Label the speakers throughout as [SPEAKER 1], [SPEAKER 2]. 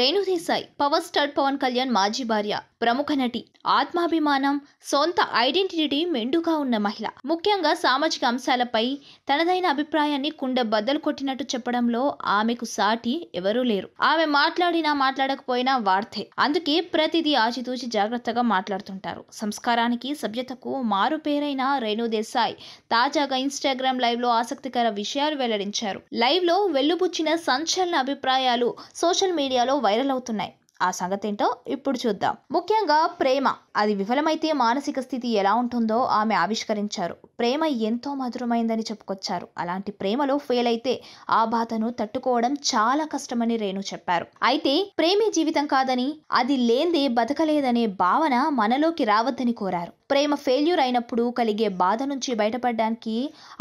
[SPEAKER 1] Renu Desai power star Pawan Kalyan మాజీ భార్య ప్రముఖ నటి ఆత్మాభిమానం సొంత ఐడెంటిటీ మెండుగా ఉన్న మహిళ ముఖ్యంగా సామాజిక అంశాలపై తనదైన అభిప్రాయాన్ని కుండ బద్దలు కొట్టినట్టు చెప్పడంలో ఆమెకు సాటి ఎవరూ లేరు ఆమె మాట్లాడినా మాట్లాడకపోయినా వార్తే అందుకే ప్రతిదీ ఆచితూచి జాగ్రత్తగా మాట్లాడుతుంటారు సంస్కారానికి సభ్యతకు మారు పేరైన రేణు దేశాయ్ తాజాగా ఇన్స్టాగ్రామ్ లైవ్ లో ఆసక్తికర విషయాలు వెల్లడించారు లైవ్ లో వెల్లుబుచ్చిన సంచలన అభిప్రాయాలు సోషల్ మీడియాలో వైరల్ అవుతున్నాయి ఆ సంగతి ఏంటో ఇప్పుడు చూద్దాం ముఖ్యంగా ప్రేమ అది విఫలమైతే మానసిక స్థితి ఎలా ఉంటుందో ఆమె ఆవిష్కరించారు ప్రేమ ఎంతో మధురమైందని చెప్పుకొచ్చారు అలాంటి ప్రేమలో ఫెయిల్ అయితే ఆ బాధను తట్టుకోవడం చాలా కష్టమని రేణు చెప్పారు అయితే ప్రేమే జీవితం కాదని అది లేందే బతకలేదనే భావన మనలోకి రావద్దని కోరారు ప్రేమ ఫెయిల్యూర్ అయినప్పుడు కలిగే బాధ నుంచి బయటపడడానికి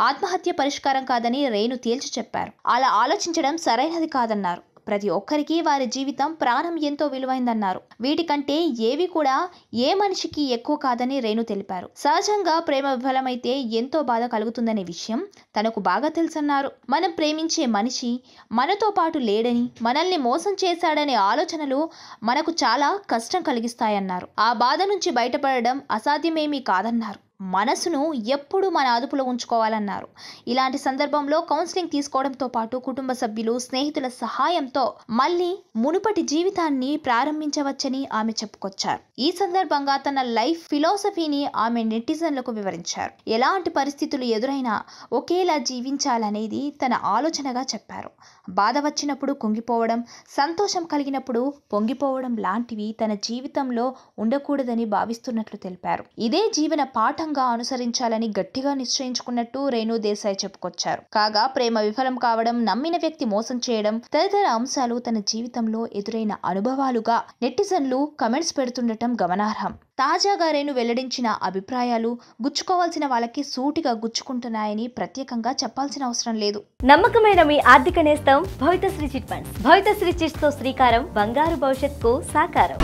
[SPEAKER 1] ఆత్మహత్య పరిష్కారం కాదని రేణు తేల్చి చెప్పారు అలా ఆలోచించడం సరైనది కాదన్నారు ప్రతి ఒక్కరికి వారి జీవితం ప్రాణం ఎంతో విలువైందన్నారు వీటికంటే ఏవి కూడా ఏ మనిషికి ఎక్కువ కాదని రేణు తెలిపారు సహజంగా ప్రేమ విఫలమైతే ఎంతో బాధ కలుగుతుందనే విషయం తనకు బాగా తెలుసన్నారు మనం ప్రేమించే మనిషి మనతో పాటు లేడని మనల్ని మోసం చేశాడనే ఆలోచనలు మనకు చాలా కష్టం కలిగిస్తాయన్నారు ఆ బాధ నుంచి బయటపడడం అసాధ్యమేమీ కాదన్నారు మనసును ఎప్పుడు మన అదుపులో ఉంచుకోవాలన్నారు ఇలాంటి సందర్భంలో కౌన్సిలింగ్ తీసుకోవడంతో పాటు కుటుంబ సభ్యులు స్నేహితుల సహాయంతో మళ్ళీ మునుపటి జీవితాన్ని ప్రారంభించవచ్చని ఆమె చెప్పుకొచ్చారు ఈ సందర్భంగా తన లైఫ్ ఫిలాసఫీని ఆమె నెటిజన్లకు వివరించారు ఎలాంటి పరిస్థితులు ఎదురైనా ఒకేలా జీవించాలనేది తన ఆలోచనగా చెప్పారు బాధ వచ్చినప్పుడు కుంగిపోవడం సంతోషం కలిగినప్పుడు పొంగిపోవడం లాంటివి తన జీవితంలో ఉండకూడదని భావిస్తున్నట్లు తెలిపారు ఇదే జీవన పాఠ ఖచ్చితంగా అనుసరించాలని గట్టిగా నిశ్చయించుకున్నట్టు రేణు దేశాయ్ చెప్పుకొచ్చారు కాగా ప్రేమ విఫలం కావడం నమ్మిన వ్యక్తి మోసం చేయడం తదితర అంశాలు తన జీవితంలో ఎదురైన అనుభవాలుగా నెటిజన్లు కమెంట్స్ పెడుతుండటం గమనార్హం తాజాగా రేణు వెల్లడించిన అభిప్రాయాలు గుచ్చుకోవాల్సిన వాళ్ళకి సూటిగా గుచ్చుకుంటున్నాయని ప్రత్యేకంగా చెప్పాల్సిన అవసరం లేదు నమ్మకమైన మీ ఆర్థిక నేస్తం Sri chit funds Sri chits తో శ్రీకారం బంగారు భవిష్యత్ కు సాకారం